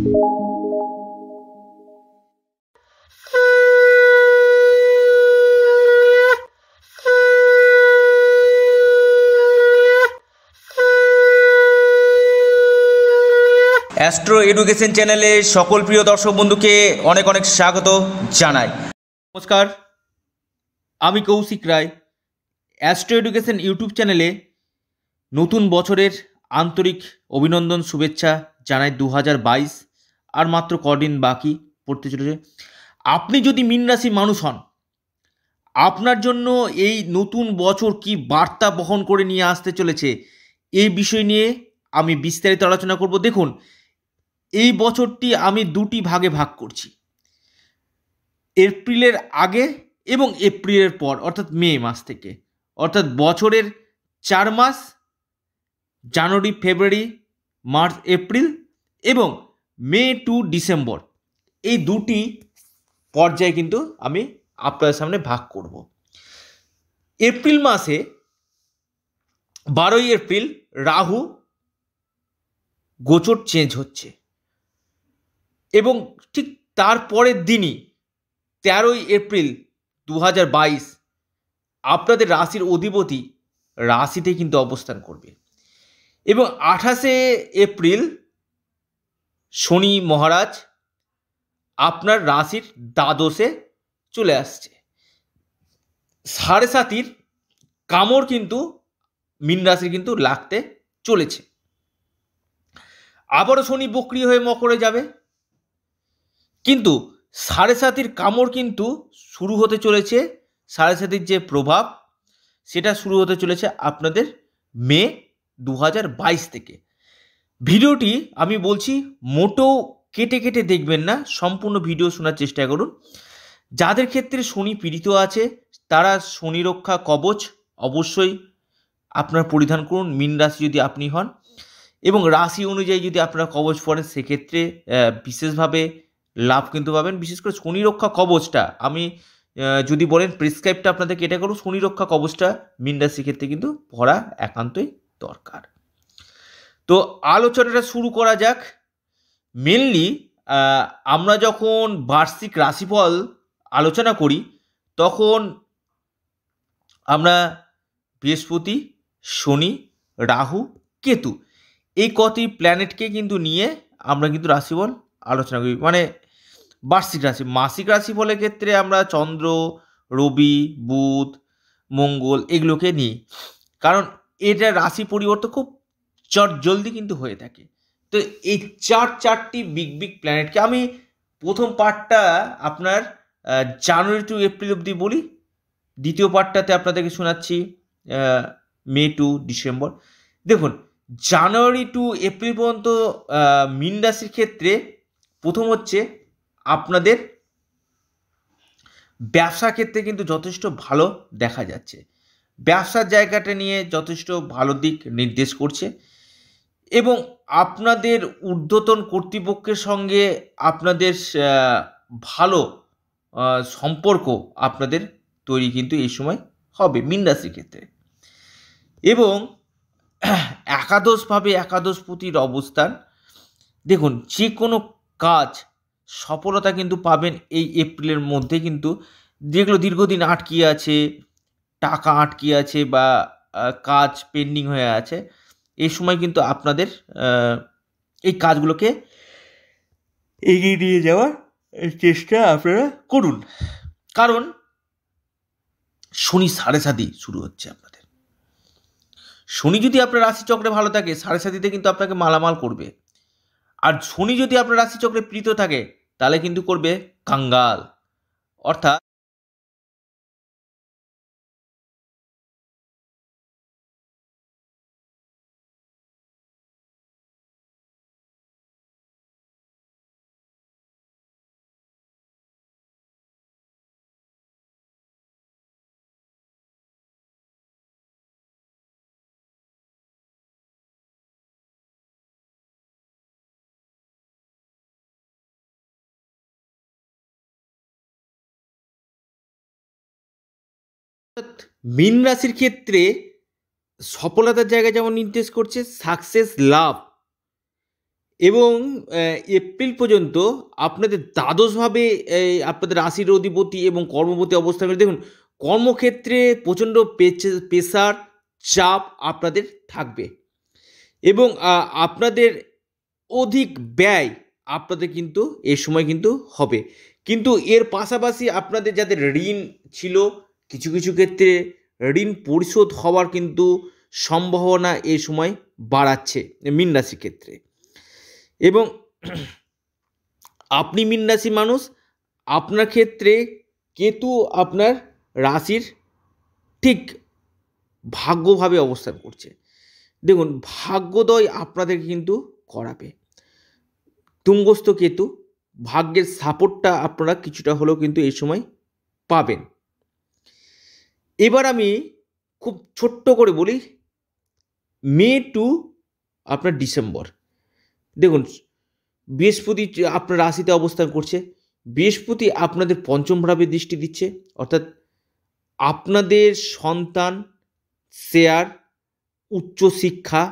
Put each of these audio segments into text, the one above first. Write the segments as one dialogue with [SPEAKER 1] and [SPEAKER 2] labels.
[SPEAKER 1] astro education চ্যানেলে সকল প্রিয় দর্শক বন্ধুকে অনেক অনেক স্বাগত জানাই নমস্কার আমি Kaushik Roy astro education YouTube চ্যানেলে নতুন বছরের আন্তরিক অভিনন্দন শুভেচ্ছা জানাই দু হাজার বাইশ আর মাত্র কদিন বাকি পড়তে চলেছে আপনি যদি মিন রাশির মানুষ হন আপনার জন্য এই নতুন বছর কি বার্তা বহন করে নিয়ে আসতে চলেছে এই বিষয় নিয়ে আমি বিস্তারিত আলোচনা করব দেখুন এই বছরটি আমি দুটি ভাগে ভাগ করছি এপ্রিলের আগে এবং এপ্রিলের পর অর্থাৎ মে মাস থেকে অর্থাৎ বছরের চার মাস জানুয়ারি ফেব্রুয়ারি মার্চ এপ্রিল এবং মে টু ডিসেম্বর এই দুটি পর্যায়ে কিন্তু আমি আপনাদের সামনে ভাগ করব এপ্রিল মাসে বারোই এপ্রিল রাহু গোচর চেঞ্জ হচ্ছে এবং ঠিক তারপরের দিনই তেরোই এপ্রিল দু বাইশ আপনাদের রাশির অধিপতি রাশিতে কিন্তু অবস্থান করবে এবং আঠাশে এপ্রিল শনি মহারাজ আপনার রাশির দ্বাদশে চলে আসছে সাড়ে সাতির কামড় কিন্তু মিন রাশির কিন্তু লাগতে চলেছে আবারও শনি বক্রিয় হয়ে মকরে যাবে কিন্তু সাড়ে সাতির কামড় কিন্তু শুরু হতে চলেছে সাড়ে সাতির যে প্রভাব সেটা শুরু হতে চলেছে আপনাদের মে দু থেকে ভিডিওটি আমি বলছি মোটো কেটে কেটে দেখবেন না সম্পূর্ণ ভিডিও শোনার চেষ্টা করুন যাদের ক্ষেত্রে শনি পীড়িত আছে তারা শনি রক্ষা কবচ অবশ্যই আপনার পরিধান করুন মিন রাশি যদি আপনি হন এবং রাশি অনুযায়ী যদি আপনারা কবচ পড়েন সেক্ষেত্রে বিশেষভাবে লাভ কিন্তু পাবেন বিশেষ করে শনি রক্ষা কবচটা আমি যদি বলেন প্রেসক্রাইবটা আপনাদেরকে এটা করুন শনি রক্ষা কবচটা মিন রাশির ক্ষেত্রে কিন্তু পড়া একান্তই দরকার তো আলোচনাটা শুরু করা যাক মেনলি আমরা যখন বার্ষিক রাশিফল আলোচনা করি তখন আমরা বৃহস্পতি শনি রাহু কেতু এই কটি প্ল্যানেটকে কিন্তু নিয়ে আমরা কিন্তু রাশিফল আলোচনা করি মানে বার্ষিক রাশি মাসিক রাশিফলের ক্ষেত্রে আমরা চন্দ্র রবি বুধ মঙ্গল এগুলোকে নিই কারণ এটা রাশি পরিবর্তন খুব চট জলদি কিন্তু হয়ে থাকে তো এই চার চারটি বিগ বিগ প্ল্যানেটকে আমি প্রথম পার্টটা আপনার জানুয়ারি টু এপ্রিল অবধি বলি দ্বিতীয় পার্টটাতে আপনাদেরকে শোনাচ্ছি মে টু ডিসেম্বর দেখুন জানুয়ারি টু এপ্রিল পর্যন্ত মিন রাশির ক্ষেত্রে প্রথম হচ্ছে আপনাদের ব্যবসা ক্ষেত্রে কিন্তু যথেষ্ট ভালো দেখা যাচ্ছে ব্যবসার জায়গাটা নিয়ে যথেষ্ট ভালো দিক নির্দেশ করছে এবং আপনাদের ঊর্ধ্বতন কর্তৃপক্ষের সঙ্গে আপনাদের ভালো সম্পর্ক আপনাদের তৈরি কিন্তু এই সময় হবে মীন ক্ষেত্রে এবং একাদশভাবে একাদশপতির অবস্থান দেখুন যে কোনো কাজ সফলতা কিন্তু পাবেন এই এপ্রিলের মধ্যে কিন্তু যেগুলো দীর্ঘদিন আটকিয়ে আছে টাকা আটকিয়ে আছে বা কাজ পেন্ডিং হয়ে আছে এই সময় কিন্তু আপনাদের এই কাজগুলোকে এগিয়ে নিয়ে যাওয়ার চেষ্টা আপনারা করুন কারণ শনি সাড়ে সাতি শুরু হচ্ছে আপনাদের শনি যদি আপনার রাশিচক্রে ভালো থাকে সাড়ে সাতিতে কিন্তু আপনাকে মালামাল করবে আর শনি যদি আপনার রাশিচক্রে প্রীত থাকে তাহলে কিন্তু করবে কাঙ্গাল অর্থাৎ মীন রাশির ক্ষেত্রে সফলতার জায়গা যেমন নির্দেশ করছে সাকসেস লাভ এবং এপ্রিল পর্যন্ত আপনাদের দ্বাদশভাবে আপনাদের রাশির অধিপতি এবং কর্মপতি অবস্থা দেখুন কর্মক্ষেত্রে প্রচণ্ড পেশার চাপ আপনাদের থাকবে এবং আপনাদের অধিক ব্যয় আপনাদের কিন্তু এ সময় কিন্তু হবে কিন্তু এর পাশাপাশি আপনাদের যাদের ঋণ ছিল কিছু কিছু ক্ষেত্রে ঋণ পরিশোধ হওয়ার কিন্তু সম্ভাবনা এ সময় বাড়াচ্ছে মীন রাশির ক্ষেত্রে এবং আপনি মীন রাশি মানুষ আপনার ক্ষেত্রে কেতু আপনার রাশির ঠিক ভাগ্যভাবে অবস্থান করছে দেখুন ভাগ্যোদয় আপনাদের কিন্তু করাবে তুঙ্গস্থ কেতু ভাগ্যের সাপোর্টটা আপনারা কিছুটা হলেও কিন্তু এই সময় পাবেন এবার আমি খুব ছোট্ট করে বলি মে টু আপনার ডিসেম্বর দেখুন বৃহস্পতি আপনার রাশিতে অবস্থান করছে বৃহস্পতি আপনাদের পঞ্চম ভাবে দৃষ্টি দিচ্ছে অর্থাৎ আপনাদের সন্তান শেয়ার উচ্চশিক্ষা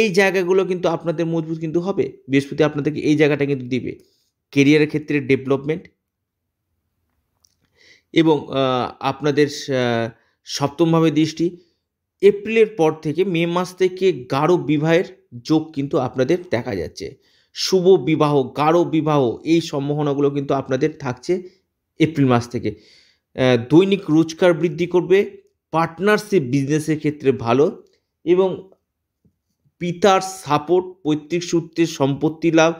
[SPEAKER 1] এই জায়গাগুলো কিন্তু আপনাদের মজবুত কিন্তু হবে বৃহস্পতি আপনাদেরকে এই জায়গাটা কিন্তু দিবে কেরিয়ারের ক্ষেত্রে ডেভেলপমেন্ট এবং আপনাদের সপ্তমভাবে দৃষ্টি এপ্রিলের পর থেকে মে মাস থেকে গাঢ় বিবাহের যোগ কিন্তু আপনাদের দেখা যাচ্ছে শুভ বিবাহ গাঢ় বিবাহ এই সম্ভাবনাগুলো কিন্তু আপনাদের থাকছে এপ্রিল মাস থেকে দৈনিক রোজগার বৃদ্ধি করবে পার্টনারশিপ বিজনেসের ক্ষেত্রে ভালো এবং পিতার সাপোর্ট পৈতৃক সূত্রে সম্পত্তি লাভ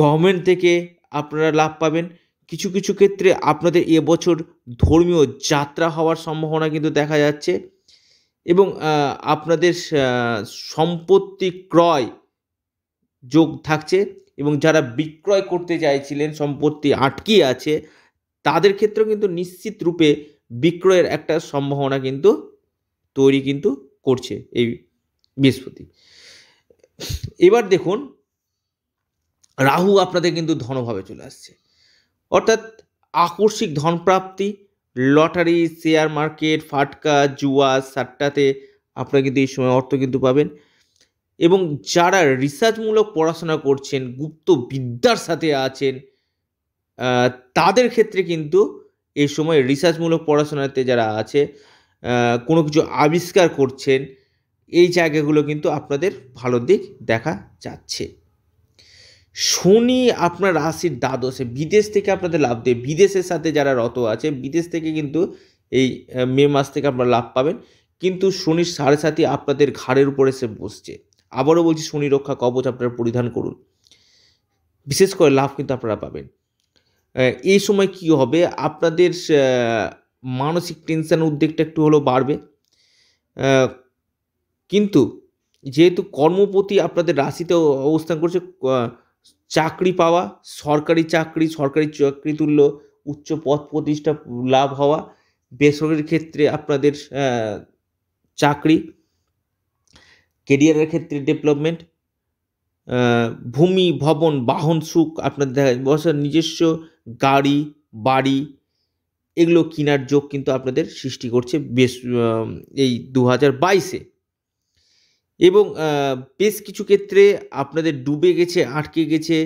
[SPEAKER 1] গভর্নমেন্ট থেকে আপনারা লাভ পাবেন কিছু কিছু ক্ষেত্রে আপনাদের এবছর ধর্মীয় যাত্রা হওয়ার সম্ভাবনা কিন্তু দেখা যাচ্ছে এবং আপনাদের সম্পত্তি ক্রয় যোগ থাকছে এবং যারা বিক্রয় করতে চাইছিলেন সম্পত্তি আটকিয়ে আছে তাদের ক্ষেত্রেও কিন্তু নিশ্চিত রূপে বিক্রয়ের একটা সম্ভাবনা কিন্তু তৈরি কিন্তু করছে এই বৃহস্পতি এবার দেখুন রাহু আপনাদের কিন্তু ধনভাবে চলে আসছে অর্থাৎ আকস্মিক ধনপ্রাপ্তি লটারি শেয়ার মার্কেট ফাটকা জুয়া সাট্টাতে আপনারা কিন্তু এই সময় অর্থ কিন্তু পাবেন এবং যারা রিসার্চমূলক পড়াশোনা করছেন গুপ্ত বিদ্যার সাথে আছেন তাদের ক্ষেত্রে কিন্তু এই সময় রিসার্চমূলক পড়াশোনাতে যারা আছে কোনো কিছু আবিষ্কার করছেন এই জায়গাগুলো কিন্তু আপনাদের ভালো দিক দেখা যাচ্ছে শনি আপনার রাশির দ্বাদশে বিদেশ থেকে আপনাদের লাভ দেবে বিদেশের সাথে যারা রত আছে বিদেশ থেকে কিন্তু এই মে মাস থেকে আপনারা লাভ পাবেন কিন্তু শনির সাড়ে সাথে আপনাদের ঘাড়ের উপরে সে বসছে আবারও বলছি শনি রক্ষা কবচ আপনারা পরিধান করুন বিশেষ করে লাভ কিন্তু আপনারা পাবেন এই সময় কি হবে আপনাদের মানসিক টেনশন উদ্বেগটা একটু হলেও বাড়বে কিন্তু যেহেতু কর্মপতি আপনাদের রাশিতে অবস্থান করছে চাকরি পাওয়া সরকারি চাকরি সরকারি চাকরি তুল্য উচ্চ পদ প্রতিষ্ঠা লাভ হওয়া বেসরকারি ক্ষেত্রে আপনাদের চাকরি কেরিয়ারের ক্ষেত্রে ডেভেলপমেন্ট ভূমি ভবন বাহন সুখ আপনাদের দেখা বছর নিজস্ব গাড়ি বাড়ি এগুলো কেনার যোগ কিন্তু আপনাদের সৃষ্টি করছে বেশ এই দু হাজার বাইশে এবং বেশ কিছু ক্ষেত্রে আপনাদের ডুবে গেছে আটকে গেছে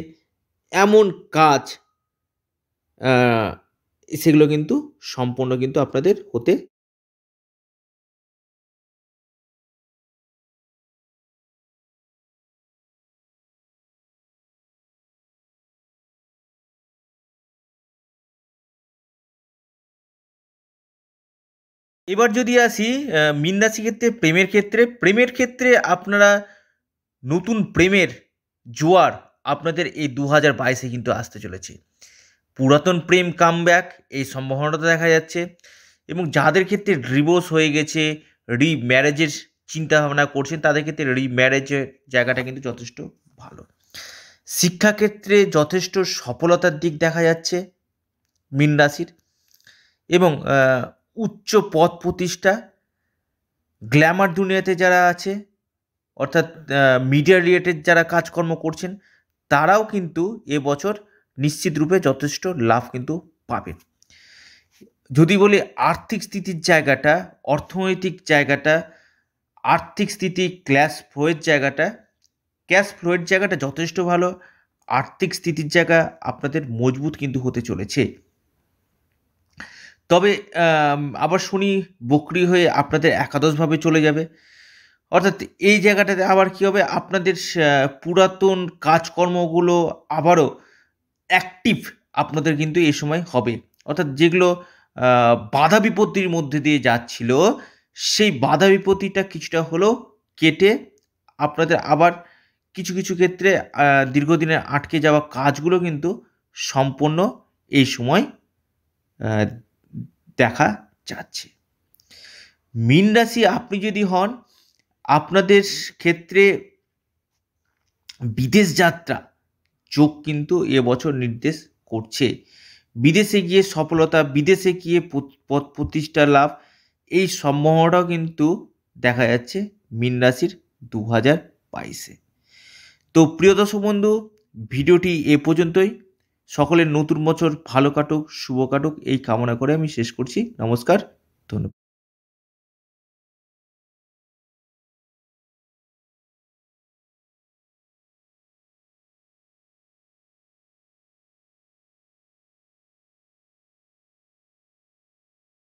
[SPEAKER 1] এমন কাজ সেগুলো কিন্তু সম্পূর্ণ কিন্তু আপনাদের হতে এবার যদি আসি মিন রাশি ক্ষেত্রে প্রেমের ক্ষেত্রে প্রেমের ক্ষেত্রে আপনারা নতুন প্রেমের জোয়ার আপনাদের এই দু হাজার বাইশে কিন্তু আসতে চলেছে পুরাতন প্রেম ব্যাক এই সম্ভাবনাটা দেখা যাচ্ছে এবং যাদের ক্ষেত্রে ডিভোর্স হয়ে গেছে রি ম্যারেজের চিন্তাভাবনা করছেন তাদের ক্ষেত্রে রি ম্যারেজের জায়গাটা কিন্তু যথেষ্ট ভালো শিক্ষাক্ষেত্রে যথেষ্ট সফলতার দিক দেখা যাচ্ছে মিন রাশির এবং উচ্চ পদ প্রতিষ্ঠা গ্ল্যামার দুনিয়াতে যারা আছে অর্থাৎ মিডিয়া রিলেটেড যারা কাজকর্ম করছেন তারাও কিন্তু এবছর নিশ্চিতরূপে যথেষ্ট লাভ কিন্তু পাবে যদি বলি আর্থিক স্থিতির জায়গাটা অর্থনৈতিক জায়গাটা আর্থিক স্থিতি ক্যাশ ফ্লোয়ের জায়গাটা ক্যাশ ফ্লোয়ের জায়গাটা যথেষ্ট ভালো আর্থিক স্থিতির জায়গা আপনাদের মজবুত কিন্তু হতে চলেছে তবে আবার শুনি বকরি হয়ে আপনাদের একাদশভাবে চলে যাবে অর্থাৎ এই জায়গাটাতে আবার কী হবে আপনাদের পুরাতন কাজকর্মগুলো আবারও অ্যাক্টিভ আপনাদের কিন্তু এ সময় হবে অর্থাৎ যেগুলো বাধা বিপত্তির মধ্যে দিয়ে যাচ্ছিল সেই বাধা বিপত্তিটা কিছুটা হলেও কেটে আপনাদের আবার কিছু কিছু ক্ষেত্রে দীর্ঘদিনের আটকে যাওয়া কাজগুলো কিন্তু সম্পূর্ণ এই সময় দেখা যাচ্ছে মীন রাশি আপনি যদি হন আপনাদের ক্ষেত্রে বিদেশ যাত্রা যোগ কিন্তু এবছর নির্দেশ করছে বিদেশে গিয়ে সফলতা বিদেশে গিয়ে পথ প্রতিষ্ঠা লাভ এই সম্ভাবনাটাও কিন্তু দেখা যাচ্ছে মীন রাশির দু হাজার বাইশে তো প্রিয় দর্শক বন্ধু ভিডিওটি এ পর্যন্তই সকলের নতুন বছর ভালো কাটুক শুভ কাটুক এই কামনা করে আমি শেষ করছি নমস্কার ধন্যবাদ